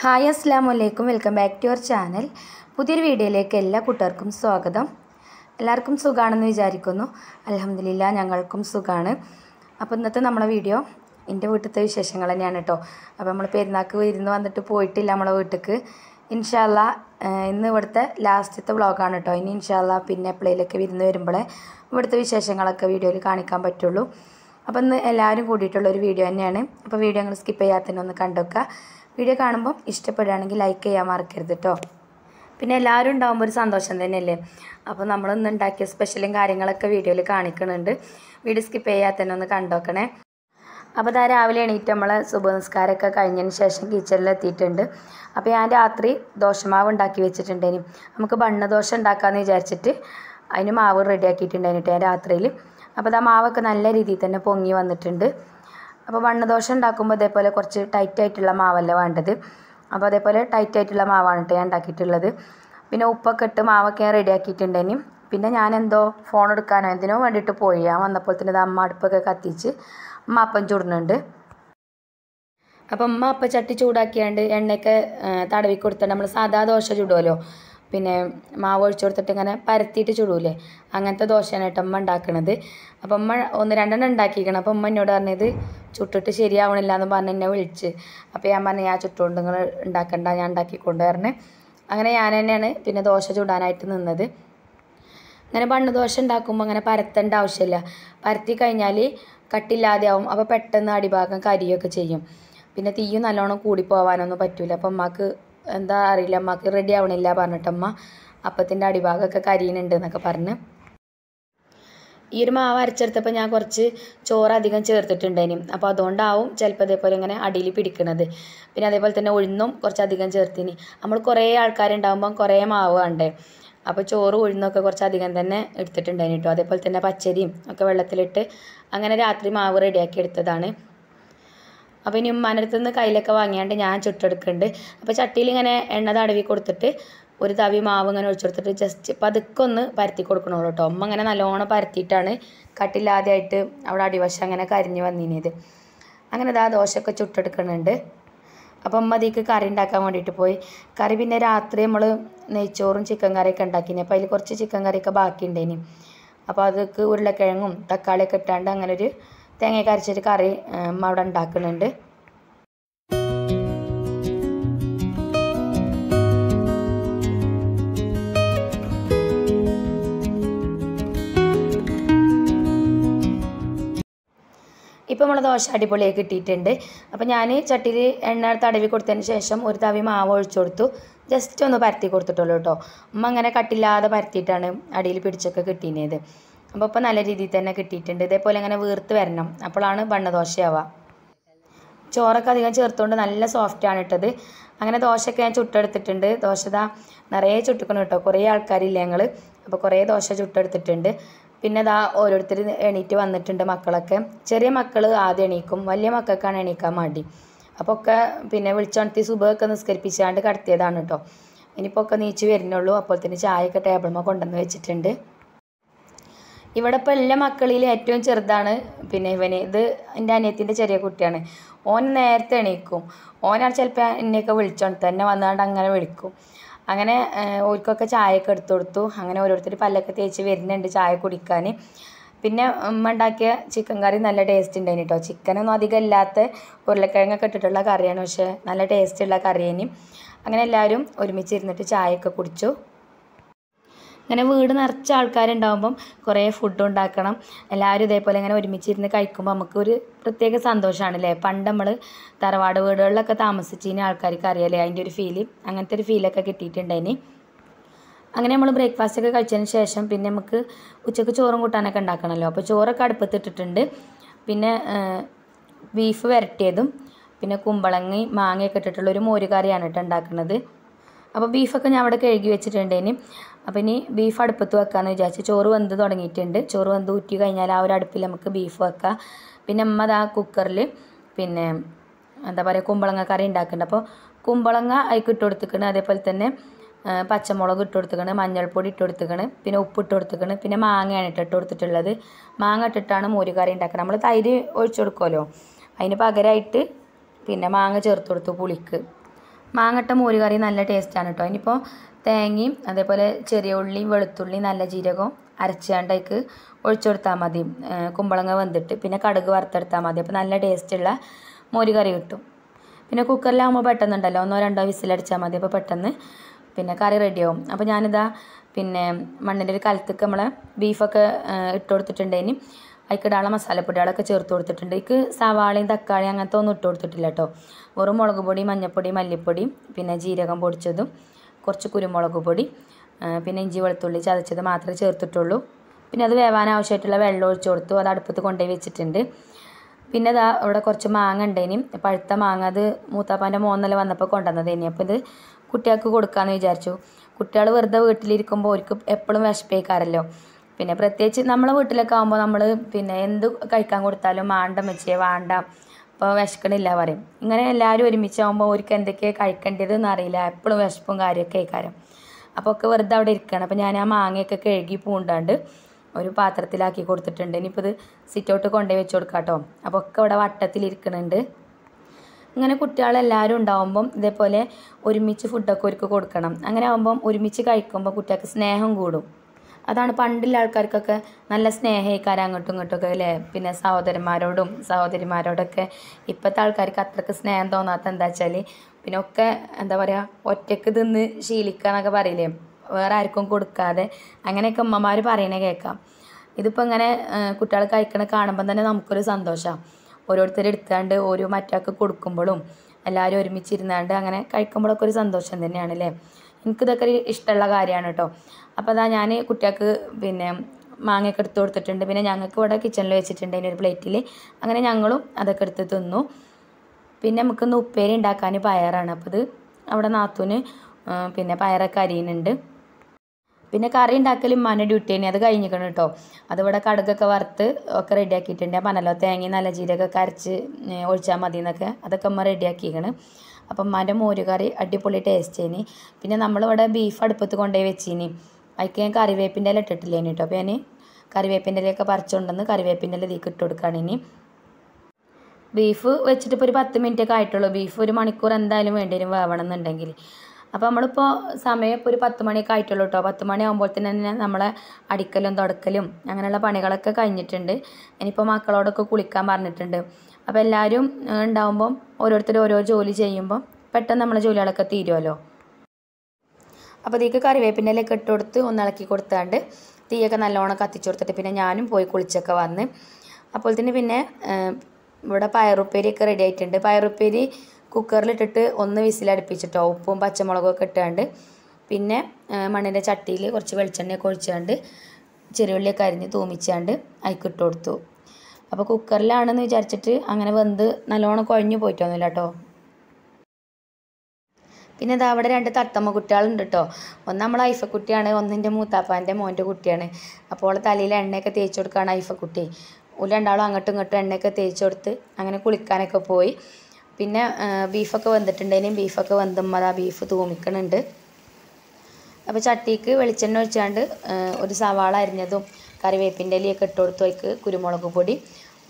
hi അസ്ലാം വലൈക്കും welcome back to your channel പുതിയൊരു വീഡിയോയിലേക്ക് എല്ലാ കൂട്ടുകാർക്കും സ്വാഗതം എല്ലാവർക്കും സുഖമാണെന്ന് വിചാരിക്കുന്നു അലഹമില്ല ഞങ്ങൾക്കും സുഖമാണ് അപ്പോൾ ഇന്നത്തെ നമ്മളെ വീഡിയോ എൻ്റെ വീട്ടിലത്തെ വിശേഷങ്ങൾ തന്നെയാണ് കേട്ടോ അപ്പോൾ നമ്മൾ പെരുന്നാൾക്ക് വിരുന്ന് വന്നിട്ട് പോയിട്ടില്ല നമ്മളെ വീട്ടിലേക്ക് ഇൻഷാല്ല ഇന്ന് ഇവിടുത്തെ ലാസ്റ്റത്തെ വ്ളോഗാണ് കേട്ടോ ഇനി ഇൻഷാല്ല പിന്നെ എപ്പോഴേലൊക്കെ വിരുന്ന് വരുമ്പോഴേ ഇവിടുത്തെ വിശേഷങ്ങളൊക്കെ വീഡിയോയിൽ കാണിക്കാൻ പറ്റുള്ളൂ അപ്പോൾ ഇന്ന് എല്ലാവരും കൂടിയിട്ടുള്ള ഒരു വീഡിയോ തന്നെയാണ് അപ്പോൾ വീഡിയോ നിങ്ങൾ സ്കിപ്പ് ചെയ്യാത്തതിനൊന്ന് കണ്ടുവെക്കുക വീഡിയോ കാണുമ്പോൾ ഇഷ്ടപ്പെടുകയാണെങ്കിൽ ലൈക്ക് ചെയ്യാൻ മറക്കരുത് കേട്ടോ പിന്നെ എല്ലാവരും ഉണ്ടാകുമ്പോൾ ഒരു സന്തോഷം തന്നെയല്ലേ അപ്പോൾ നമ്മളൊന്ന് ഉണ്ടാക്കിയ സ്പെഷ്യലും കാര്യങ്ങളൊക്കെ വീഡിയോയിൽ കാണിക്കുന്നുണ്ട് വീഡിയോ സ്കിപ്പ് ചെയ്യാതെ തന്നെ ഒന്ന് കണ്ടോക്കണേ അപ്പോൾ ഇതാ രാവിലെ എണീറ്റ് നമ്മൾ സുബനസ്കാരമൊക്കെ കഴിഞ്ഞതിന് ശേഷം എത്തിയിട്ടുണ്ട് അപ്പോൾ ഞാൻ രാത്രി ദോശമാവ് ഉണ്ടാക്കി വെച്ചിട്ടുണ്ടേനും നമുക്ക് ബണ്ണ ദോശ ഉണ്ടാക്കാമെന്ന് വിചാരിച്ചിട്ട് അതിന് മാവ് റെഡിയാക്കിയിട്ടുണ്ടായിരുന്നു ഞാൻ രാത്രിയിൽ അപ്പോൾ ആ മാവൊക്കെ നല്ല രീതിയിൽ തന്നെ പൊങ്ങി വന്നിട്ടുണ്ട് അപ്പോൾ വണ്ണദോശ ഉണ്ടാക്കുമ്പോൾ ഇതേപോലെ കുറച്ച് ടൈറ്റ് ആയിട്ടുള്ള മാവല്ല വേണ്ടത് അപ്പോൾ അതേപോലെ ടൈറ്റ് ആയിട്ടുള്ള മാവാണ് ഞാൻ ഉണ്ടാക്കിയിട്ടുള്ളത് പിന്നെ ഉപ്പൊക്കെ ഇട്ട് മാവൊക്കെ ഞാൻ റെഡിയാക്കിയിട്ടുണ്ടേനും പിന്നെ ഞാൻ എന്തോ ഫോൺ എടുക്കാനോ എന്തിനോ വേണ്ടിയിട്ട് പോയി ഞാൻ വന്നപ്പോൾ തന്നെ ഇത് അമ്മ അടുപ്പൊക്കെ കത്തിച്ച് അമ്മ അപ്പം ചൂടുന്നുണ്ട് അപ്പം അമ്മ അപ്പം ചട്ടി ചൂടാക്കിയാണ്ട് എണ്ണയൊക്കെ തടവി കൊടുത്തിട്ട് നമ്മൾ സാധാ ദോശ ചൂടുമല്ലോ പിന്നെ മാവ് ഒഴിച്ചു കൊടുത്തിട്ട് ഇങ്ങനെ പരത്തിയിട്ട് ചുടൂലേ അങ്ങനത്തെ ദോശയാണ് കേട്ടോ അമ്മ ഉണ്ടാക്കണത് അപ്പം അമ്മ ഒന്ന് രണ്ടെണ്ണം ഉണ്ടാക്കിയിരിക്കണം അപ്പം അമ്മ എന്നോട് പറഞ്ഞത് ചുട്ടിട്ട് ശരിയാവണില്ല എന്ന് പറഞ്ഞ് എന്നെ വിളിച്ച് അപ്പോൾ ഞാൻ പറഞ്ഞു ഞാൻ ചുട്ടുകൊണ്ട് നിങ്ങൾ ഉണ്ടാക്കണ്ട ഞാൻ ഉണ്ടാക്കിക്കൊണ്ട് പറഞ്ഞ് അങ്ങനെ ഞാൻ തന്നെയാണ് പിന്നെ ദോശ ചുടാനായിട്ട് നിന്നത് അങ്ങനെ ബണ്ണ് ദോശ ഉണ്ടാക്കുമ്പോൾ അങ്ങനെ പരത്തേണ്ട ആവശ്യമില്ല പരത്തി കഴിഞ്ഞാൽ കട്ടില്ലാതെ ആവും അപ്പോൾ പെട്ടെന്ന് അടിഭാഗം കരിയൊക്കെ ചെയ്യും പിന്നെ തീയും നല്ലോണം കൂടി പോകാനൊന്നും പറ്റില്ല അപ്പം അമ്മക്ക് എന്താ അറിയില്ല അമ്മക്ക് റെഡി ആവണില്ല പറഞ്ഞിട്ടമ്മ അപ്പത്തിൻ്റെ അടിഭാഗമൊക്കെ കരിയുന്നുണ്ട് എന്നൊക്കെ പറഞ്ഞ് ഈ ഒരു മാവ് അരച്ചെടുത്തപ്പോൾ ഞാൻ കുറച്ച് ചോറ് അധികം ചേർത്തിട്ടുണ്ടായിനും അപ്പോൾ അതുകൊണ്ടാവും ചിലപ്പോൾ അതേപോലെ ഇങ്ങനെ അടിയിൽ പിടിക്കണത് പിന്നെ അതേപോലെ തന്നെ ഉഴുന്നും കുറച്ചധികം ചേർത്തിന് നമ്മൾ കുറേ ആൾക്കാരുണ്ടാകുമ്പം കുറേ മാവ് കണ്ടേ അപ്പോൾ ചോറ് ഉഴുന്നൊക്കെ കുറച്ചധികം തന്നെ എടുത്തിട്ടുണ്ടായിരുന്നു കേട്ടോ അതേപോലെ തന്നെ പച്ചരിയും ഒക്കെ വെള്ളത്തിലിട്ട് അങ്ങനെ രാത്രി മാവ് റെഡിയാക്കി എടുത്തതാണ് അപ്പോൾ ഇനി ഉമ്മാനടുത്ത് നിന്ന് കയ്യിലൊക്കെ വാങ്ങിയാണ്ട് ഞാൻ ചുട്ടെടുക്കുന്നുണ്ട് അപ്പോൾ ചട്ടിയിൽ ഇങ്ങനെ എണ്ണ തടവി കൊടുത്തിട്ട് ഒരു തവി മാവ് ഇങ്ങനെ ഒഴിച്ചു കൊടുത്തിട്ട് ജസ്റ്റ് പതുക്കെ ഒന്ന് പരത്തി കൊടുക്കണോ കേട്ടോ ഉമ്മ ഇങ്ങനെ നല്ലോണം പരത്തിയിട്ടാണ് കട്ടില്ലാതെയായിട്ട് അവിടെ അടിവശം അങ്ങനെ കരിഞ്ഞ് വന്നിനത് അങ്ങനെ ഇതാ ദോശയൊക്കെ ചുട്ടെടുക്കുന്നുണ്ട് അപ്പം അമ്മ അതിക്ക് കറി ഉണ്ടാക്കാൻ വേണ്ടിയിട്ട് പോയി കറി പിന്നെ രാത്രി നമ്മൾ നെയ്ച്ചോറും ചിക്കൻ കറിയൊക്കെ ഉണ്ടാക്കിനി അപ്പോൾ അതിൽ കുറച്ച് ചിക്കൻ കറിയൊക്കെ ബാക്കി ഉണ്ടേനി അപ്പോൾ അതൊക്കെ ഉരുളക്കിഴങ്ങും തക്കാളിയൊക്കെ ഇട്ടാണ്ട് അങ്ങനെ ഒരു തേങ്ങയൊക്കെ അരച്ചിട്ട് കറി അവിടെ ഉണ്ടാക്കുന്നുണ്ട് ഇപ്പോൾ നമ്മൾ ദോശ അടിപൊളിയായി കിട്ടിയിട്ടുണ്ട് അപ്പോൾ ഞാൻ ചട്ടിയിൽ എണ്ണ തടവി കൊടുത്തതിന് ശേഷം ഒരു തവി മാവ് ഒഴിച്ചു കൊടുത്തു ജസ്റ്റ് ഒന്ന് പരത്തി കൊടുത്തിട്ടുള്ളൂ കേട്ടോ അമ്മ അങ്ങനെ കട്ടില്ലാതെ പരത്തിയിട്ടാണ് അടിയിൽ പിടിച്ചൊക്കെ കിട്ടിയത് അപ്പോൾ ഇപ്പോൾ നല്ല രീതിയിൽ തന്നെ കിട്ടിയിട്ടുണ്ട് ഇതേപോലെ ഇങ്ങനെ വീർത്ത് വരണം അപ്പോഴാണ് ബണ്ണദോശയാവുക ചോറൊക്കെ അധികം ചേർത്തുകൊണ്ട് നല്ല സോഫ്റ്റാണ് ഇട്ടത് അങ്ങനെ ദോശയൊക്കെ ഞാൻ ചുട്ടെടുത്തിട്ടുണ്ട് ദോശ ദാ നിറയെ ചുട്ടുക്കണം കേട്ടോ കുറേ ആൾക്കാരില്ല ഞങ്ങൾ അപ്പോൾ കുറേ ദോശ ചുട്ടെടുത്തിട്ടുണ്ട് പിന്നെ ദാ ഓരോരുത്തർ എണീറ്റ് വന്നിട്ടുണ്ട് മക്കളൊക്കെ ചെറിയ മക്കൾ ആദ്യം എണീക്കും വലിയ മക്കൾക്കാണ് എണീക്കാൻ മടി അപ്പോൾ ഒക്കെ പിന്നെ വിളിച്ചോണത്തി സുബഹൊക്കെ നിസ്കരിപ്പിച്ചാണ്ട് കടത്തിയതാണ് കേട്ടോ ഇനിയിപ്പോൾ ഒക്കെ നീച്ച് വരുന്നുള്ളൂ അപ്പോൾ തന്നെ ചായയൊക്കെ മേൽ കൊണ്ടുവന്ന് വെച്ചിട്ടുണ്ട് ഇവിടെ ഇപ്പോൾ എല്ലാ മക്കളിൽ ഏറ്റവും ചെറുതാണ് പിന്നെ ഇവന് ഇത് എൻ്റെ അനിയത്തിൻ്റെ ചെറിയ കുട്ടിയാണ് ഓൻ നേരത്തെ എണീക്കും ഓനാണ് ചിലപ്പോൾ എന്നെയൊക്കെ വിളിച്ചോണ്ട് തന്നെ വന്നുകൊണ്ട് അങ്ങനെ വിളിക്കും അങ്ങനെ ഓർക്കൊക്കെ ചായയൊക്കെ എടുത്തു കൊടുത്തു അങ്ങനെ ഓരോരുത്തർ പല്ലൊക്കെ തേച്ച് വരുന്നുണ്ട് ചായ കുടിക്കാൻ പിന്നെ ഉമ്മ ഉണ്ടാക്കിയ ചിക്കൻ കറി നല്ല ടേസ്റ്റ് ഉണ്ടായിന് കേട്ടോ ചിക്കനൊന്നും അധികം ഇല്ലാത്ത ഉരുളക്കിഴങ്ങൊക്കെ ഇട്ടിട്ടുള്ള കറിയാണ് പക്ഷേ നല്ല ടേസ്റ്റ് ഉള്ള കറിയേനും അങ്ങനെ എല്ലാവരും ഒരുമിച്ചിരുന്നിട്ട് ചായയൊക്കെ കുടിച്ചു അങ്ങനെ വീട് നിറച്ച ആൾക്കാരുണ്ടാകുമ്പം കുറേ ഫുഡ് ഉണ്ടാക്കണം എല്ലാവരും ഇതേപോലെ ഇങ്ങനെ ഒരുമിച്ചിരുന്ന് കഴിക്കുമ്പോൾ നമുക്ക് ഒരു പ്രത്യേക സന്തോഷമാണ് അല്ലേ പണ്ട് നമ്മൾ തറവാട് വീടുകളിലൊക്കെ താമസിച്ചതിന് ആൾക്കാർക്ക് അറിയാലേ അതിൻ്റെ ഒരു ഫീല് അങ്ങനത്തെ ഒരു ഫീലൊക്കെ കിട്ടിയിട്ടുണ്ടായിന് അങ്ങനെ നമ്മൾ ബ്രേക്ക്ഫാസ്റ്റ് ഒക്കെ കഴിച്ചതിന് ശേഷം പിന്നെ നമുക്ക് ഉച്ചക്ക് ചോറും കൂട്ടാനൊക്കെ ഉണ്ടാക്കണമല്ലോ അപ്പോൾ ചോറൊക്കെ അടുപ്പത്തിട്ടിട്ടുണ്ട് പിന്നെ ബീഫ് വരട്ടിയതും പിന്നെ കുമ്പളങ്ങി മാങ്ങയൊക്കെ ഇട്ടിട്ടുള്ള ഒരു മോരുകറിയാണ് കേട്ടോ ഉണ്ടാക്കുന്നത് അപ്പോൾ ബീഫൊക്കെ ഞാൻ അവിടെ കഴുകി വെച്ചിട്ടുണ്ട് ഇനി അപ്പോൾ ഇനി ബീഫ് അടുപ്പത്ത് വെക്കാമെന്ന് വിചാരിച്ചു ചോറ് വെന്ത് തുടങ്ങിയിട്ടുണ്ട് ചോറ് വെന്ത് ഊറ്റി കഴിഞ്ഞാൽ ആ ഒരു അടുപ്പിൽ നമുക്ക് ബീഫ് വെക്കാം പിന്നെ അമ്മ അത് ആ കുക്കറിൽ പിന്നെ എന്താ പറയുക കുമ്പളങ്ങ കറി ഉണ്ടാക്കുന്നുണ്ട് അപ്പോൾ കുമ്പളങ്ങ അതിക്ക് ഇട്ട് കൊടുത്തിട്ടുണ്ട് അതേപോലെ തന്നെ പച്ചമുളക് ഇട്ട് കൊടുത്തിക്കണ് മഞ്ഞൾപ്പൊടി ഇട്ട് കൊടുത്തിക്കണ് പിന്നെ ഉപ്പ് ഇട്ട് കൊടുത്തിക്കണ് പിന്നെ മാങ്ങയാണ് ഇട്ട് ഇട്ട് കൊടുത്തിട്ടുള്ളത് മാങ്ങ ഇട്ടിട്ടാണ് മോരുകറി ഉണ്ടാക്കുന്നത് നമ്മൾ തൈര് ഒഴിച്ചു കൊടുക്കുമല്ലോ അതിന് പകരമായിട്ട് പിന്നെ മാങ്ങ ചേർത്ത് കൊടുത്തു പുളിക്ക് മാങ്ങട്ട മോരുകറി നല്ല ടേസ്റ്റാണ് കേട്ടോ ഇനിയിപ്പോൾ തേങ്ങയും അതേപോലെ ചെറിയ ഉള്ളിയും വെളുത്തുള്ളിയും നല്ല ജീരകവും അരച്ചാണ്ടേക്ക് ഒഴിച്ചു കൊടുത്താൽ മതി കുമ്പളങ്ങ വെന്തിട്ട് പിന്നെ കടുക് വറുത്തെടുത്താൽ മതി അപ്പോൾ നല്ല ടേസ്റ്റുള്ള മോരുകറി കിട്ടും പിന്നെ കുക്കറിലാകുമ്പോൾ പെട്ടെന്നുണ്ടല്ലോ ഒന്നോ രണ്ടോ വിസിലടിച്ചാൽ മതി അപ്പോൾ പെട്ടെന്ന് പിന്നെ കറി റെഡിയാവും അപ്പോൾ ഞാനിതാ പിന്നെ മണ്ണിൻ്റെ ഒരു കലത്തേക്ക് നമ്മൾ ബീഫൊക്കെ ഇട്ട് കൊടുത്തിട്ടുണ്ടേനി അതിക്കിടാനുള്ള മസാലപ്പൊടികളൊക്കെ ചേർത്ത് കൊടുത്തിട്ടുണ്ട് എനിക്ക് സവാളയും തക്കാളിയും അങ്ങനത്തെ ഒന്നും ഇട്ട് കൊടുത്തിട്ടില്ല കേട്ടോ വെറും മുളക് പൊടി മഞ്ഞൾപ്പൊടി മല്ലിപ്പൊടി പിന്നെ ജീരകം പൊടിച്ചതും കുറച്ച് കുരുമുളക് പൊടി പിന്നെ ഇഞ്ചി വെളുത്തുള്ളി ചതച്ചത് മാത്രമേ ചേർത്തിട്ടുള്ളൂ പിന്നെ അത് വേവാൻ ആവശ്യമായിട്ടുള്ള വെള്ളം ഒഴിച്ചു കൊടുത്തു അത് അടുപ്പത്ത് കൊണ്ടുപോയി വെച്ചിട്ടുണ്ട് പിന്നെ ഇതാ ഇവിടെ കുറച്ച് മാങ്ങ ഉണ്ടേനും പഴുത്ത മാങ്ങ അത് മൂത്താപ്പാൻ്റെ മോന്നല വന്നപ്പോൾ കൊണ്ടുവന്നതേനി അപ്പോൾ ഇത് കുട്ടികൾക്ക് കൊടുക്കാമെന്ന് വിചാരിച്ചു കുട്ടികൾ വെറുതെ വീട്ടിലിരിക്കുമ്പോൾ അവർക്ക് എപ്പോഴും വിശപ്പേക്കാറല്ലോ പിന്നെ പ്രത്യേകിച്ച് നമ്മളെ വീട്ടിലൊക്കെ ആകുമ്പോൾ നമ്മൾ പിന്നെ എന്ത് കഴിക്കാൻ കൊടുത്താലും വേണ്ട മെച്ചേ വേണ്ട ഇപ്പോൾ വിശക്കണില്ല പറയും ഇങ്ങനെ എല്ലാവരും ഒരുമിച്ചാകുമ്പോൾ അവർക്ക് എന്തൊക്കെയാണ് കഴിക്കേണ്ടതെന്ന് അറിയില്ല എപ്പോഴും വിശപ്പും കാര്യമൊക്കെ ആയിക്കാരം അപ്പോൾ ഒക്കെ വെറുതെ അവിടെ ഇരിക്കുകയാണ് അപ്പോൾ ഞാൻ ആ മാങ്ങയൊക്കെ കഴുകി പൂണ്ടാണ്ട് ഒരു പാത്രത്തിലാക്കി കൊടുത്തിട്ടുണ്ട് ഇനിയിപ്പോൾ ഇത് സിറ്റൗട്ട് കൊണ്ടുപോയി വെച്ച് കൊടുക്കാം കേട്ടോ അപ്പോൾ ഒക്കെ ഇവിടെ വട്ടത്തിലിരിക്കണുണ്ട് ഇങ്ങനെ കുട്ടികളെല്ലാവരും ഉണ്ടാവുമ്പം ഇതേപോലെ ഒരുമിച്ച് ഫുഡൊക്കെ ഒരുക്ക് കൊടുക്കണം അങ്ങനെ ആകുമ്പം ഒരുമിച്ച് കഴിക്കുമ്പോൾ കുട്ടികൾക്ക് സ്നേഹം കൂടും അതാണ് പണ്ടുള്ള ആൾക്കാർക്കൊക്കെ നല്ല സ്നേഹയിക്കാരം അങ്ങോട്ടും ഒക്കെ അല്ലേ പിന്നെ സഹോദരന്മാരോടും സഹോദരിമാരോടൊക്കെ ഇപ്പോഴത്തെ ആൾക്കാർക്ക് അത്രക്ക് സ്നേഹം തോന്നാത്ത എന്താ വെച്ചാൽ പിന്നെ ഒക്കെ എന്താ പറയുക ഒറ്റക്ക് തിന്ന് ശീലിക്കുക എന്നൊക്കെ പറയില്ലേ വേറെ ആർക്കും കൊടുക്കാതെ അങ്ങനെയൊക്കെ ഉമ്മമാർ പറയണേ കേൾക്കാം ഇതിപ്പോൾ ഇങ്ങനെ കുട്ടികൾ കഴിക്കണ കാണുമ്പം തന്നെ നമുക്കൊരു സന്തോഷമാണ് ഓരോരുത്തർ എടുത്താണ്ട് ഓരോ മറ്റാൾക്ക് കൊടുക്കുമ്പോഴും എല്ലാവരും ഒരുമിച്ചിരുന്നാണ്ട് അങ്ങനെ കഴിക്കുമ്പോഴൊക്കെ ഒരു സന്തോഷം തന്നെയാണ് അല്ലേ എനിക്കിതൊക്കെ ഇഷ്ടമുള്ള കാര്യമാണ് കേട്ടോ അപ്പോൾ അതാ ഞാൻ കുട്ടികൾക്ക് പിന്നെ മാങ്ങയൊക്കെ എടുത്ത് കൊടുത്തിട്ടുണ്ട് പിന്നെ ഞങ്ങൾക്ക് ഇവിടെ കിച്ചണിൽ വെച്ചിട്ടുണ്ട് അതിൻ്റെ ഒരു പ്ലേറ്റിൽ അങ്ങനെ ഞങ്ങളും അതൊക്കെ എടുത്ത് തിന്നു പിന്നെ നമുക്കൊന്ന് ഉപ്പേരി ഉണ്ടാക്കാൻ പയറാണ് അപ്പോൾ ഇത് അവിടെ നാത്തൂന് പിന്നെ പയറൊക്കെ അരിയുന്നുണ്ട് പിന്നെ കറി ഉണ്ടാക്കൽ ഉമ്മാൻ്റെ ഡ്യൂട്ടി തന്നെ അത് കഴിഞ്ഞിരിക്കണം കേട്ടോ അതിവിടെ കടുകൊക്കെ വറുത്ത് ഒക്കെ റെഡിയാക്കിയിട്ടുണ്ട് മണലോ തേങ്ങയും നല്ല ജീരകമൊക്കെ അരച്ച് ഒഴിച്ചാൽ മതി എന്നൊക്കെ അതൊക്കെ അമ്മ റെഡിയാക്കിയിരിക്കണം അപ്പം ഉമ്മാൻ്റെ മോരുകറി അടിപൊളി ടേസ്റ്റ് ചെയ്യുന്നു പിന്നെ നമ്മളിവിടെ ബീഫ് അടുപ്പത്ത് കൊണ്ടുപോയി വെച്ചിനി അതിക്ക് ഞാൻ കറിവേപ്പിൻ്റെ ഇല ഇട്ടിട്ടില്ല കേട്ടോ അപ്പോൾ ഞാൻ കറിവേപ്പിൻ്റെ ഇലയൊക്കെ പറിച്ചുകൊണ്ടെന്ന് കറിവേപ്പിൻ്റെ ഇല ഇതിലേക്ക് ഇട്ട് കൊടുക്കുകയാണ് ഇനി ബീഫ് വെച്ചിട്ട് ഒരു പത്ത് മിനിറ്റ് ഒക്കെ ആയിട്ടുള്ളൂ ബീഫ് ഒരു മണിക്കൂർ എന്തായാലും വേണ്ടി വരും വേവണം എന്നുണ്ടെങ്കിൽ അപ്പോൾ നമ്മളിപ്പോൾ സമയം ഇപ്പോൾ ഒരു പത്ത് മണിയൊക്കെ ആയിട്ടുള്ളൂ കേട്ടോ പത്ത് മണിയാകുമ്പോൾ തന്നെ നമ്മളെ അടിക്കലും തുടക്കലും അങ്ങനെയുള്ള പണികളൊക്കെ കഴിഞ്ഞിട്ടുണ്ട് ഇനിയിപ്പോൾ മക്കളോടൊക്കെ കുളിക്കാൻ പറഞ്ഞിട്ടുണ്ട് അപ്പോൾ എല്ലാവരും ഉണ്ടാവുമ്പം ഓരോരുത്തർ ഓരോ ജോലി ചെയ്യുമ്പം പെട്ടെന്ന് നമ്മളെ ജോലികളൊക്കെ തീരുമല്ലോ അപ്പോൾ കറിവേപ്പിൻ്റെ കറിവേപ്പിൻ്റെലൊക്കെ ഇട്ട് കൊടുത്ത് ഇളക്കി കൊടുത്താണ്ട് തീയൊക്കെ നല്ലോണം കത്തിച്ചു കൊടുത്തിട്ട് പിന്നെ ഞാനും പോയി കുളിച്ചൊക്കെ വന്ന് അപ്പോൾ തന്നെ പിന്നെ ഇവിടെ പയറുപ്പേരിയൊക്കെ റെഡി ആയിട്ടുണ്ട് പയറുപ്പേരി കുക്കറിലിട്ടിട്ട് ഒന്ന് വിസിലടുപ്പിച്ചിട്ടോ ഉപ്പും പച്ചമുളകും ഒക്കെ ഇട്ടാണ്ട് പിന്നെ മണ്ണിൻ്റെ ചട്ടിയിൽ കുറച്ച് വെളിച്ചെണ്ണയൊക്കെ ഒഴിച്ചാണ്ട് ചെറിയുള്ളിയൊക്കെ അരിഞ്ഞ് തൂമിച്ചാണ്ട് അതിക്കിട്ട് കൊടുത്തു അപ്പോൾ കുക്കറിലാണെന്ന് വിചാരിച്ചിട്ട് അങ്ങനെ വെന്ത് നല്ലോണം കുഴഞ്ഞു പോയിട്ടൊന്നുമില്ല കേട്ടോ പിന്നെ ഇതാ അവിടെ രണ്ട് തത്തമ്മ കുട്ടികളുണ്ട് കേട്ടോ ഒന്ന് നമ്മൾ ഐഫക്കുട്ടിയാണ് ഒന്നിൻ്റെ മൂത്താപ്പാൻ്റെ മോൻ്റെ കുട്ടിയാണ് അപ്പോൾ തലയിൽ എണ്ണയൊക്കെ തേച്ച് കൊടുക്കുകയാണ് ഐഫക്കുട്ടി ഒരു രണ്ടാളും അങ്ങോട്ടും ഇങ്ങോട്ടും എണ്ണയൊക്കെ തേച്ച് കൊടുത്ത് അങ്ങനെ കുളിക്കാനൊക്കെ പോയി പിന്നെ ബീഫൊക്കെ വന്നിട്ടുണ്ടെങ്കിലും ബീഫൊക്കെ വന്നുമ്പോൾ ആ ബീഫ് തൂമിക്കണുണ്ട് അപ്പോൾ ചട്ടിക്ക് വെളിച്ചെണ്ണ ഒഴിച്ചാണ്ട് ഒരു സവാള അരിഞ്ഞതും കറിവേപ്പിൻ്റെ ഇലയൊക്കെ ഇട്ട് കൊടുത്തു അതിക്ക് കുരുമുളക് പൊടി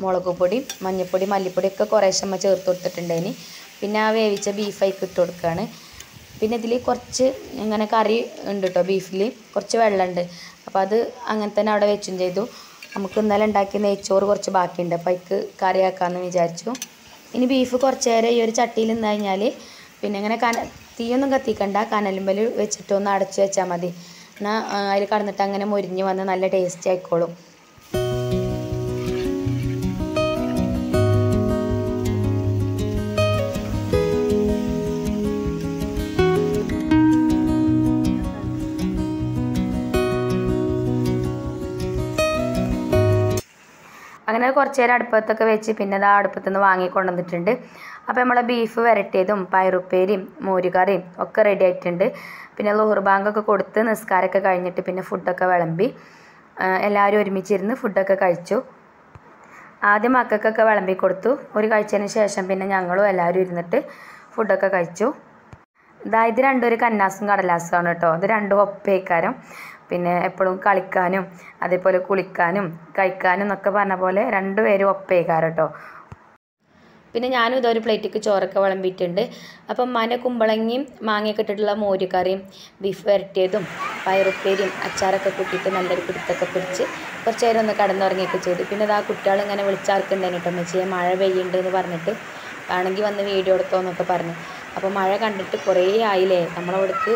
മുളക് പൊടി മഞ്ഞൾപ്പൊടി മല്ലിപ്പൊടി ഒക്കെ കുറേശ്ശമ്മ ചേർത്ത് കൊടുത്തിട്ടുണ്ടായിന് പിന്നെ ആ വേവിച്ച ബീഫ് അതിക്ക് ഇട്ട് കൊടുക്കുകയാണ് പിന്നെ ഇതിൽ കുറച്ച് ഇങ്ങനെ കറി ഉണ്ട് കേട്ടോ ബീഫിൽ കുറച്ച് വെള്ളമുണ്ട് അപ്പോൾ അത് അങ്ങനെ തന്നെ അവിടെ വെച്ചും ചെയ്തു നമുക്ക് ഇന്നലെ ഉണ്ടാക്കിയ നെയ്ച്ചോറ് കുറച്ച് ബാക്കിയുണ്ട് അപ്പോൾ അതിക്ക് ആക്കാമെന്ന് വിചാരിച്ചു ഇനി ബീഫ് കുറച്ച് നേരം ഈ ഒരു ചട്ടിയിൽ നിന്ന് കഴിഞ്ഞാൽ പിന്നെ ഇങ്ങനെ കന തീയൊന്നും കത്തിക്കണ്ട കനലുമ്പൽ വെച്ചിട്ടൊന്ന് അടച്ചു വെച്ചാൽ മതി എന്നാൽ അതിൽ കടന്നിട്ട് അങ്ങനെ മൊരിഞ്ഞ് വന്ന് നല്ല ടേസ്റ്റി ആയിക്കോളും അങ്ങനെ കുറച്ച് നേരം അടുപ്പത്തൊക്കെ വെച്ച് പിന്നെ അതാ അടുപ്പത്തു നിന്ന് വാങ്ങിക്കൊണ്ടുവന്നിട്ടുണ്ട് അപ്പോൾ നമ്മളെ ബീഫ് വരട്ടിയതും പയറുപ്പേരിയും മോരുകറിയും ഒക്കെ റെഡി ആയിട്ടുണ്ട് പിന്നെ ലോഹർബാങ്കൊക്കെ കൊടുത്ത് നിസ്കാരമൊക്കെ കഴിഞ്ഞിട്ട് പിന്നെ ഫുഡൊക്കെ വിളമ്പി എല്ലാവരും ഒരുമിച്ചിരുന്ന് ഫുഡൊക്കെ കഴിച്ചു ആദ്യം മക്കൾക്കൊക്കെ വിളമ്പി കൊടുത്തു ഒരു കഴിച്ചതിന് ശേഷം പിന്നെ ഞങ്ങളും എല്ലാവരും ഇരുന്നിട്ട് ഫുഡൊക്കെ കഴിച്ചു അതായത് ഇത് കന്നാസും ഒരു കന്നാസും കേട്ടോ ഇത് രണ്ടും ഒപ്പേക്കാരം പിന്നെ എപ്പോഴും കളിക്കാനും അതേപോലെ കുളിക്കാനും കഴിക്കാനും എന്നൊക്കെ പറഞ്ഞ പോലെ രണ്ടുപേരും ഒപ്പേക്കാറ് കേട്ടോ പിന്നെ ഞാനും ഇതൊരു പ്ലേറ്റിക്ക് ചോറൊക്കെ വിളമ്പിയിട്ടുണ്ട് അപ്പം മന കുമ്പളങ്ങിയും മാങ്ങയൊക്കെ ഇട്ടിട്ടുള്ള മോരുകറിയും ബീഫ് വരട്ടിയതും പയറുപ്പേരിയും അച്ചാറൊക്കെ കൂട്ടിയിട്ട് നല്ലൊരു പിടുത്തൊക്കെ പിടിച്ച് കുറച്ച് നേരം ഒന്ന് കടന്നുറങ്ങിയൊക്കെ ചെയ്തു പിന്നെ അത് ആ കുട്ടികൾ ഇങ്ങനെ വിളിച്ചാർക്കുണ്ടായിരുന്നു കേട്ടോ മെച്ചിയെ മഴ പെയ്യുണ്ട് എന്ന് പറഞ്ഞിട്ട് ആണെങ്കിൽ വന്ന് വീഡിയോ എടുത്തോ എന്നൊക്കെ പറഞ്ഞു അപ്പോൾ മഴ കണ്ടിട്ട് കുറേ ആയില്ലേ നമ്മളവിടുത്തെ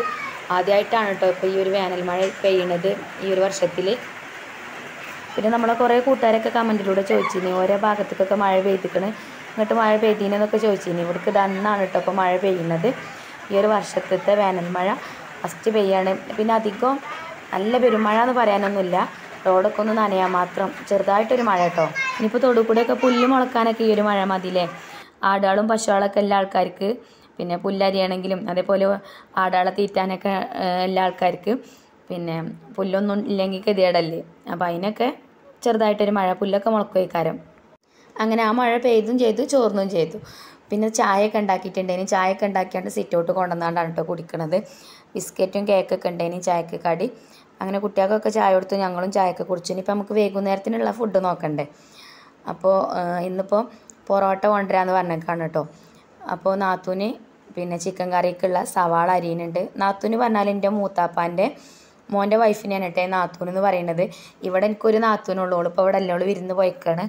ആദ്യമായിട്ടാണ് കേട്ടോ ഇപ്പോൾ ഈ ഒരു വേനൽ മഴ പെയ്യണത് ഈ ഒരു വർഷത്തിൽ പിന്നെ നമ്മളെ കുറേ കൂട്ടുകാരൊക്കെ കമൻറ്റിലൂടെ ചോദിച്ചിനി ഓരോ ഭാഗത്തേക്കൊക്കെ മഴ പെയ്തിക്കണ് എന്നിട്ട് മഴ പെയ്തിനൊക്കെ ചോദിച്ചിനി ഇവിടേക്ക് ഇതന്നാണ് കേട്ടോ ഇപ്പോൾ മഴ പെയ്യുന്നത് ഈ ഒരു വർഷത്തെ വേനൽ മഴ ഫസ്റ്റ് പെയ്യാണ് പിന്നെ അധികം നല്ല പെരുമഴ എന്ന് പറയാനൊന്നുമില്ല റോഡൊക്കെ ഒന്ന് നനയാൻ മാത്രം ചെറുതായിട്ടൊരു മഴ കേട്ടോ ഇനിയിപ്പോൾ തൊടുകൂടെയൊക്കെ പുല്ല് മുളക്കാനൊക്കെ ഈ ഒരു മഴ മതിയില്ലേ ആടുകളും പശുക്കളൊക്കെ എല്ലാ ആൾക്കാർക്ക് പിന്നെ പുല്ലരിയാണെങ്കിലും അതേപോലെ ആടാളെ തീറ്റാനൊക്കെ എല്ലാ ആൾക്കാർക്ക് പിന്നെ പുല്ലൊന്നും ഇല്ലെങ്കിൽ ഗതികേടല്ലേ അപ്പം അതിനൊക്കെ ചെറുതായിട്ടൊരു മഴ പുല്ലൊക്കെ മുളക്കും അങ്ങനെ ആ മഴ പെയ്തും ചെയ്തു ചോർന്നും ചെയ്തു പിന്നെ ചായയൊക്കെ ഉണ്ടാക്കിയിട്ടുണ്ടെങ്കിൽ ചായയൊക്കെ ഉണ്ടാക്കിയാണ്ട് സിറ്റൗട്ട് കൊണ്ടുവന്നാണ്ടാണ് കേട്ടോ കുടിക്കണത് ബിസ്ക്കറ്റും കേക്കൊക്കെ ഉണ്ടെങ്കിൽ ചായക്ക് കടി അങ്ങനെ കുട്ടികൾക്കൊക്കെ ചായ കൊടുത്തു ഞങ്ങളും ചായയൊക്കെ കുടിച്ചു ഇനിയിപ്പോൾ നമുക്ക് വൈകുന്നേരത്തിനുള്ള ഫുഡ് നോക്കണ്ടേ അപ്പോൾ ഇന്നിപ്പോൾ പൊറോട്ട കൊണ്ടുവരാമെന്ന് പറഞ്ഞേക്കാണ് കേട്ടോ അപ്പോൾ നാത്തൂന് പിന്നെ ചിക്കൻ കറിക്കുള്ള സവാള അരിയുന്നുണ്ട് നാത്തൂന് പറഞ്ഞാൽ എൻ്റെ മൂത്താപ്പാൻ്റെ മോൻ്റെ വൈഫിനെയാണ് കേട്ടോ നാത്തൂൻ എന്ന് പറയുന്നത് ഇവിടെ എനിക്കൊരു നാത്തൂനുള്ളൂ ഇപ്പോൾ ഇവിടെ എല്ലാവളും വിരുന്ന് പോയിക്കാണ്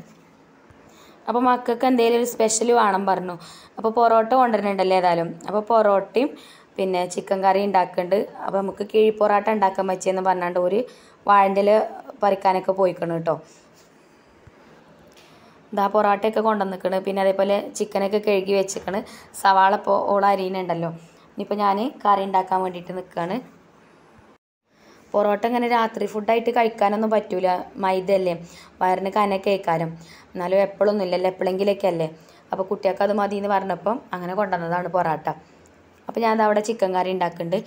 അപ്പോൾ മക്കൾക്ക് എന്തെങ്കിലും ഒരു സ്പെഷ്യൽ വേണം പറഞ്ഞു അപ്പോൾ പൊറോട്ട കൊണ്ടുവരുന്നുണ്ടല്ലോ ഏതായാലും അപ്പോൾ പൊറോട്ടയും പിന്നെ ചിക്കൻ കറി ഉണ്ടാക്കുന്നുണ്ട് അപ്പോൾ നമുക്ക് കിഴി പൊറോട്ട ഉണ്ടാക്കാൻ പറ്റിയെന്ന് പറഞ്ഞാണ്ട് ഒരു വാഴൻ്റെ പറിക്കാനൊക്കെ പോയിക്കണം കേട്ടോ ഇതാ പൊറോട്ടയൊക്കെ നിൽക്കണ് പിന്നെ അതേപോലെ ചിക്കനൊക്കെ കഴുകി വെച്ചിക്കണ് സവാള ഇപ്പോൾ ഓള അരിയുന്നുണ്ടല്ലോ ഇനിയിപ്പോൾ ഞാൻ കറി ഉണ്ടാക്കാൻ വേണ്ടിയിട്ട് നിൽക്കുകയാണ് പൊറോട്ട ഇങ്ങനെ രാത്രി ഫുഡായിട്ട് കഴിക്കാനൊന്നും പറ്റൂല മൈദ അല്ലേ വയറിന് കേൾക്കാനും എന്നാലും എപ്പോഴൊന്നും ഇല്ലല്ലോ എപ്പോഴെങ്കിലൊക്കെ അല്ലേ അപ്പോൾ കുട്ടികൾക്ക് അത് മതി എന്ന് പറഞ്ഞപ്പം അങ്ങനെ കൊണ്ടുവന്നതാണ് പൊറോട്ട അപ്പോൾ ഞാൻ അവിടെ ചിക്കൻ കറി ഉണ്ടാക്കുന്നുണ്ട്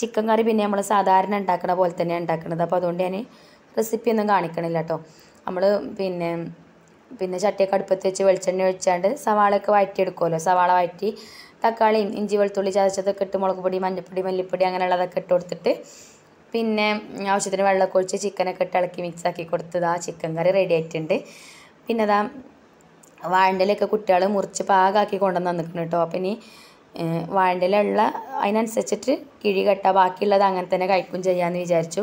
ചിക്കൻ കറി പിന്നെ നമ്മൾ സാധാരണ ഉണ്ടാക്കുന്ന പോലെ തന്നെ ഉണ്ടാക്കുന്നത് അപ്പോൾ അതുകൊണ്ട് ഞാൻ റെസിപ്പി ഒന്നും കാണിക്കണില്ല കേട്ടോ നമ്മൾ പിന്നെ പിന്നെ ചട്ടിയൊക്കെ അടുപ്പത്ത് വെച്ച് വെളിച്ചെണ്ണ ഒഴിച്ചാണ്ട് സവാളയൊക്കെ വഴറ്റിയെടുക്കുമല്ലോ സവാള വഴറ്റി തക്കാളിയും ഇഞ്ചി വെളുത്തുള്ളി ചതച്ചതൊക്കെ ഇട്ട് മുളക് പൊടി മഞ്ഞൾപ്പൊടി മല്ലിപ്പൊടി അങ്ങനെയുള്ളതൊക്കെ ഇട്ട് കൊടുത്തിട്ട് പിന്നെ ആവശ്യത്തിന് വെള്ളമൊക്കെ ഒഴിച്ച് ചിക്കനൊക്കെ ഇട്ട് ഇളക്കി മിക്സാക്കി കൊടുത്തത് ആ ചിക്കൻ കറി റെഡി ആയിട്ടുണ്ട് പിന്നെ അതാ വാഴണ്ടലൊക്കെ കുട്ടികൾ മുറിച്ച് പാകാക്കി കൊണ്ടുവന്ന് നിൽക്കുന്നു കേട്ടോ അപ്പം ഇനി വാഴണ്ടലുള്ള അതിനനുസരിച്ചിട്ട് കിഴി കെട്ടുക ബാക്കിയുള്ളത് അങ്ങനെ തന്നെ കഴിക്കും ചെയ്യാമെന്ന് വിചാരിച്ചു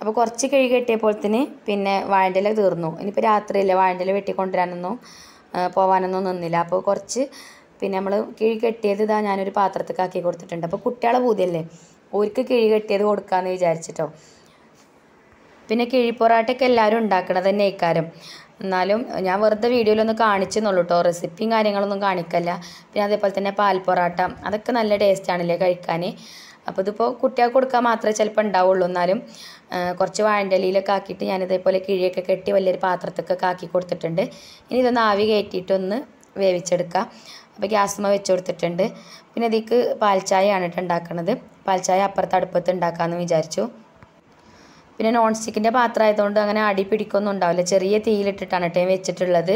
അപ്പോൾ കുറച്ച് കിഴി കെട്ടിയപ്പോൾ തന്നെ പിന്നെ വാഴൻ്റെ തീർന്നു ഇനിയിപ്പോൾ രാത്രിയില്ല വാഴൻ്റെ വെട്ടിക്കൊണ്ടുവരാനൊന്നും പോകാനൊന്നും നിന്നില്ല അപ്പോൾ കുറച്ച് പിന്നെ നമ്മൾ കിഴി കെട്ടിയത് ഇതാ ഞാനൊരു പാത്രത്തേക്ക് ആക്കി കൊടുത്തിട്ടുണ്ട് അപ്പോൾ കുട്ടികളെ പൂതിയല്ലേ ഓർക്ക് കിഴി കെട്ടിയത് കൊടുക്കാമെന്ന് വിചാരിച്ചിട്ടോ പിന്നെ കിഴി എല്ലാവരും ഉണ്ടാക്കണത് തന്നെ ഇക്കാരം എന്നാലും ഞാൻ വെറുതെ വീഡിയോയിലൊന്ന് കാണിച്ചെന്നുള്ളൂ കേട്ടോ റെസിപ്പിയും കാര്യങ്ങളൊന്നും കാണിക്കല്ല പിന്നെ അതേപോലെ തന്നെ പാൽ പൊറാട്ട അതൊക്കെ നല്ല ടേസ്റ്റാണല്ലേ കഴിക്കാൻ അപ്പോൾ ഇതിപ്പോൾ കുട്ടികൾക്ക് കൊടുക്കാൻ മാത്രമേ ചിലപ്പോൾ ഉണ്ടാവുള്ളൂ എന്നാലും കുറച്ച് വാഴൻ്റലിയിലൊക്കെ ആക്കിയിട്ട് ഞാനിതേപോലെ കിഴിയൊക്കെ കെട്ടി വലിയൊരു പാത്രത്തൊക്കെ ആക്കി കൊടുത്തിട്ടുണ്ട് ഇനി ഇതൊന്ന് ആവി കയറ്റിയിട്ടൊന്ന് വേവിച്ചെടുക്കുക അപ്പോൾ ഗ്യാസ്മ വെച്ച് കൊടുത്തിട്ടുണ്ട് പിന്നെ ഇതിക്ക് പാൽച്ചായയാണ് കേട്ടോ ഉണ്ടാക്കുന്നത് പാൽച്ചായ അപ്പുറത്ത് അടുപ്പത്ത് ഉണ്ടാക്കാമെന്ന് വിചാരിച്ചു പിന്നെ നോൺ സ്റ്റിക്കിൻ്റെ പാത്രമായതുകൊണ്ട് അങ്ങനെ അടി ഉണ്ടാവില്ല ചെറിയ തീയിലിട്ടിട്ടാണ് കേട്ടോ വെച്ചിട്ടുള്ളത്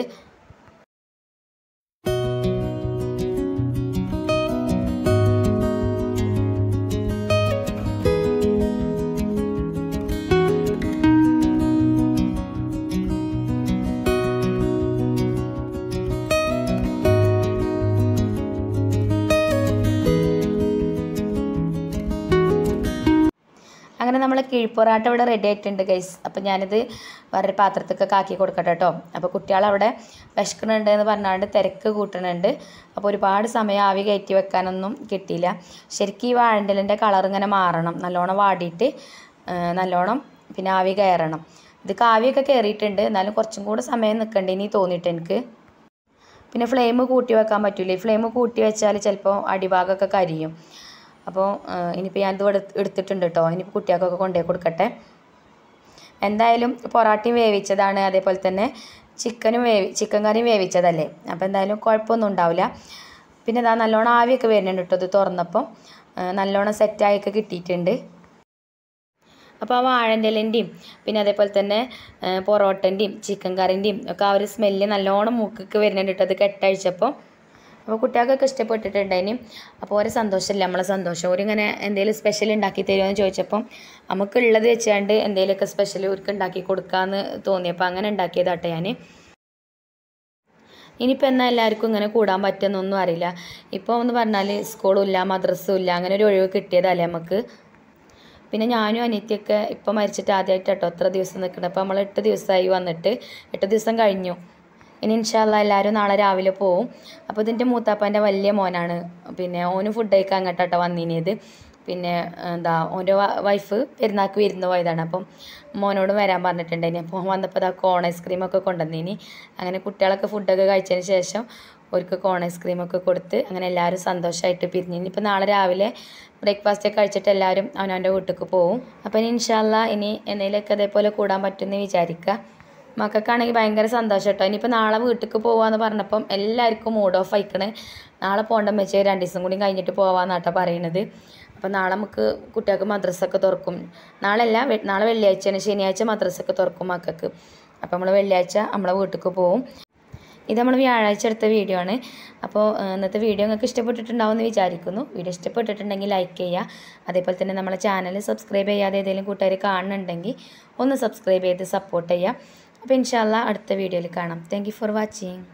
കിഴിപ്പൊറാട്ട ഇവിടെ റെഡി ആയിട്ടുണ്ട് ഗൈസ് അപ്പോൾ ഞാനിത് വേറൊരു പാത്രത്തൊക്കെ ആക്കി കൊടുക്കട്ടെ കേട്ടോ അപ്പോൾ കുട്ടികളവിടെ വിശക്കണുണ്ട് എന്ന് പറഞ്ഞാണ്ട് തിരക്ക് കൂട്ടണുണ്ട് അപ്പോൾ ഒരുപാട് സമയം ആവി കയറ്റി വെക്കാനൊന്നും കിട്ടിയില്ല ശരിക്കും ഈ വാഴണ്ടലിൻ്റെ കളർ ഇങ്ങനെ മാറണം നല്ലോണം വാടിയിട്ട് നല്ലോണം പിന്നെ ആവി കയറണം ഇത് കാവിയൊക്കെ കയറിയിട്ടുണ്ട് എന്നാലും കുറച്ചും കൂടെ സമയം നിൽക്കണ്ടേ ഇനി തോന്നിയിട്ട് എനിക്ക് പിന്നെ ഫ്ലെയിം കൂട്ടി വെക്കാൻ പറ്റില്ല ഫ്ലെയിം കൂട്ടി വെച്ചാൽ ചിലപ്പോൾ അടിഭാഗമൊക്കെ കരിയും അപ്പോൾ ഇനിയിപ്പോൾ ഞാൻ ഇത് എടുത്തിട്ടുണ്ട് കേട്ടോ ഇനിയിപ്പോൾ കുട്ടികൾക്കൊക്കെ കൊണ്ടുപോയി കൊടുക്കട്ടെ എന്തായാലും പൊറാട്ടയും വേവിച്ചതാണ് അതേപോലെ തന്നെ ചിക്കനും വേവി ചിക്കൻ കറിയും വേവിച്ചതല്ലേ അപ്പോൾ എന്തായാലും കുഴപ്പമൊന്നും ഉണ്ടാവില്ല പിന്നെ ഇതാ നല്ലോണം ആവിയൊക്കെ വരുന്നുണ്ട് കേട്ടോ ഇത് തുറന്നപ്പോൾ നല്ലോണം സെറ്റായൊക്കെ കിട്ടിയിട്ടുണ്ട് അപ്പോൾ ആ വാഴൻ്റെലിൻ്റെയും പിന്നെ അതേപോലെ തന്നെ പൊറോട്ടൻ്റെയും ചിക്കൻ കറിൻ്റെയും ഒക്കെ ആ ഒരു സ്മെല്ല് നല്ലോണം മൂക്കൊക്കെ വരുന്നുണ്ട് കേട്ടോ അത് കെട്ടഴിച്ചപ്പോൾ അപ്പോൾ കുട്ടികൾക്കൊക്കെ ഇഷ്ടപ്പെട്ടിട്ടുണ്ടായിന് അപ്പോൾ ഓരോ സന്തോഷമല്ല നമ്മളെ സന്തോഷം ഓരിങ്ങനെ എന്തെങ്കിലും സ്പെഷ്യൽ ഉണ്ടാക്കി തരുമെന്ന് ചോദിച്ചപ്പം നമുക്കുള്ളത് വെച്ചാണ്ട് എന്തെങ്കിലുമൊക്കെ സ്പെഷ്യൽ ഇവർക്ക് ഉണ്ടാക്കി കൊടുക്കാമെന്ന് അപ്പോൾ അങ്ങനെ ഉണ്ടാക്കിയതാട്ടെ ഞാൻ ഇനിയിപ്പോൾ എന്നാൽ എല്ലാവർക്കും ഇങ്ങനെ കൂടാൻ പറ്റുമെന്നൊന്നും അറിയില്ല ഇപ്പോൾ എന്ന് പറഞ്ഞാൽ സ്കൂളും ഇല്ല മദ്രസ്സും ഇല്ല അങ്ങനെ ഒരു ഒഴിവ് കിട്ടിയതല്ലേ നമുക്ക് പിന്നെ ഞാനും അനിയത്തിയൊക്കെ ഇപ്പം മരിച്ചിട്ട് ആദ്യമായിട്ട് കേട്ടോ എത്ര ദിവസം നിൽക്കണം അപ്പോൾ നമ്മൾ എട്ട് ദിവസമായി വന്നിട്ട് എട്ട് ദിവസം കഴിഞ്ഞു ഇനി ഇൻഷാല്ല എല്ലാവരും നാളെ രാവിലെ പോവും അപ്പോൾ ഇതിൻ്റെ മൂത്താപ്പൻ്റെ വലിയ മോനാണ് പിന്നെ ഓന് ഫുഡ് കഴിക്കാൻ അങ്ങോട്ടോ വന്നിനിയത് പിന്നെ എന്താ ഓൻ്റെ വൈഫ് പെരുന്നാക്ക് വിരുന്ന് പോയതാണ് അപ്പം മോനോട് വരാൻ പറഞ്ഞിട്ടുണ്ടായിനി അപ്പോൾ വന്നപ്പോൾ അതാ കോൺ ഐസ്ക്രീമൊക്കെ കൊണ്ടുവന്നിനി അങ്ങനെ കുട്ടികളൊക്കെ ഫുഡൊക്കെ കഴിച്ചതിന് ശേഷം അവർക്ക് കോൺ ഐസ്ക്രീമൊക്കെ കൊടുത്ത് അങ്ങനെ എല്ലാവരും സന്തോഷമായിട്ട് പിരിഞ്ഞു ഇപ്പോൾ നാളെ രാവിലെ ബ്രേക്ക്ഫാസ്റ്റ് ഒക്കെ കഴിച്ചിട്ട് എല്ലാവരും അവനവൻ്റെ വീട്ടിലേക്ക് പോവും അപ്പോൾ ഇനി ഇൻഷാല്ല ഇനി എന്തെങ്കിലുമൊക്കെ അതേപോലെ കൂടാൻ പറ്റുമെന്ന് വിചാരിക്കുക മക്കൾക്കാണെങ്കിൽ ഭയങ്കര സന്തോഷം കേട്ടോ ഇനിയിപ്പോൾ നാളെ വീട്ടിലേക്ക് പോകാമെന്ന് പറഞ്ഞപ്പം എല്ലാവർക്കും മൂഡ് ഓഫ് ആയിക്കണേ നാളെ പോകേണ്ട മെച്ചേ രണ്ടു ദിവസം കൂടി കഴിഞ്ഞിട്ട് പോകാമെന്നാട്ടോ പറയണത് അപ്പോൾ നാളെ നമുക്ക് കുട്ടികൾക്ക് മദ്രസൊക്കെ തുറക്കും നാളെ അല്ല നാളെ വെള്ളിയാഴ്ചയാണ് ശനിയാഴ്ച മദ്രസൊക്കെ തുറക്കും മക്കൾക്ക് അപ്പോൾ നമ്മൾ വെള്ളിയാഴ്ച നമ്മളെ വീട്ടിലേക്ക് പോവും ഇത് നമ്മൾ വ്യാഴാഴ്ച എടുത്ത വീഡിയോ ആണ് അപ്പോൾ ഇന്നത്തെ വീഡിയോ നിങ്ങൾക്ക് ഇഷ്ടപ്പെട്ടിട്ടുണ്ടാവും എന്ന് വിചാരിക്കുന്നു വീഡിയോ ഇഷ്ടപ്പെട്ടിട്ടുണ്ടെങ്കിൽ ലൈക്ക് ചെയ്യുക അതേപോലെ തന്നെ നമ്മളെ ചാനൽ സബ്സ്ക്രൈബ് ചെയ്യാതെ ഏതെങ്കിലും കൂട്ടുകാർ കാണുന്നുണ്ടെങ്കിൽ ഒന്ന് സബ്സ്ക്രൈബ് ചെയ്ത് സപ്പോർട്ട് ചെയ്യുക അപ്പോൾ ഇൻഷാല്ല അടുത്ത വീഡിയോയിൽ കാണാം താങ്ക് ഫോർ വാച്ചിങ്